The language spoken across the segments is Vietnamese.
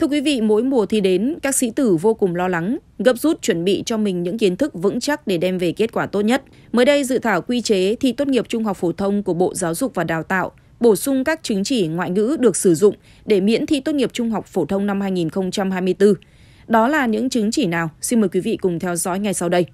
Thưa quý vị, mỗi mùa thi đến, các sĩ tử vô cùng lo lắng, gấp rút chuẩn bị cho mình những kiến thức vững chắc để đem về kết quả tốt nhất. Mới đây, dự thảo quy chế thi tốt nghiệp trung học phổ thông của Bộ Giáo dục và Đào tạo bổ sung các chứng chỉ ngoại ngữ được sử dụng để miễn thi tốt nghiệp trung học phổ thông năm 2024. Đó là những chứng chỉ nào? Xin mời quý vị cùng theo dõi ngay sau đây.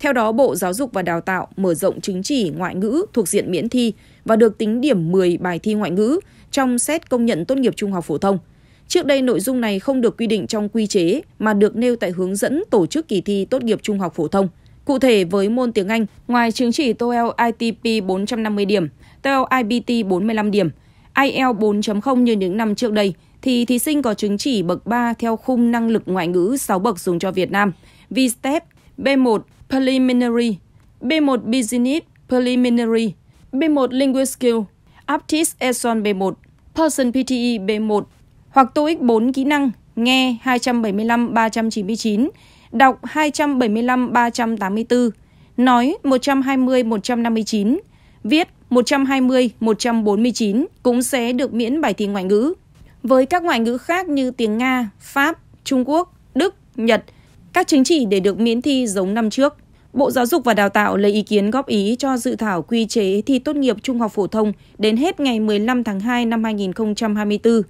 Theo đó, Bộ Giáo dục và Đào tạo mở rộng chứng chỉ ngoại ngữ thuộc diện miễn thi và được tính điểm 10 bài thi ngoại ngữ trong xét công nhận tốt nghiệp trung học phổ thông – Trước đây nội dung này không được quy định trong quy chế mà được nêu tại hướng dẫn tổ chức kỳ thi tốt nghiệp trung học phổ thông. Cụ thể với môn tiếng Anh, ngoài chứng chỉ TOEFL ITP 450 điểm, TOEFL IBT 45 điểm, IELTS 4.0 như những năm trước đây, thì thí sinh có chứng chỉ bậc 3 theo khung năng lực ngoại ngữ 6 bậc dùng cho Việt Nam, VSTEP, B1 Preliminary, B1 Business Preliminary, B1 Language Skill, Aptis Eson B1, Person PTE B1, hoặc TOEIC 4 kỹ năng nghe 275 399, đọc 275 384, nói 120 159, viết 120 149 cũng sẽ được miễn bài thi ngoại ngữ. Với các ngoại ngữ khác như tiếng Nga, Pháp, Trung Quốc, Đức, Nhật, các chứng chỉ để được miễn thi giống năm trước. Bộ Giáo dục và Đào tạo lấy ý kiến góp ý cho dự thảo quy chế thi tốt nghiệp trung học phổ thông đến hết ngày 15 tháng 2 năm 2024.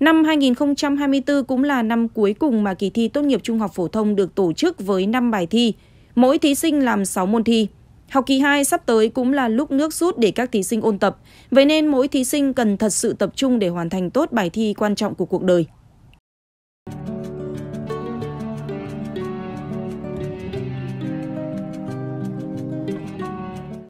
Năm 2024 cũng là năm cuối cùng mà kỳ thi tốt nghiệp trung học phổ thông được tổ chức với 5 bài thi, mỗi thí sinh làm 6 môn thi. Học kỳ 2 sắp tới cũng là lúc nước rút để các thí sinh ôn tập, vậy nên mỗi thí sinh cần thật sự tập trung để hoàn thành tốt bài thi quan trọng của cuộc đời.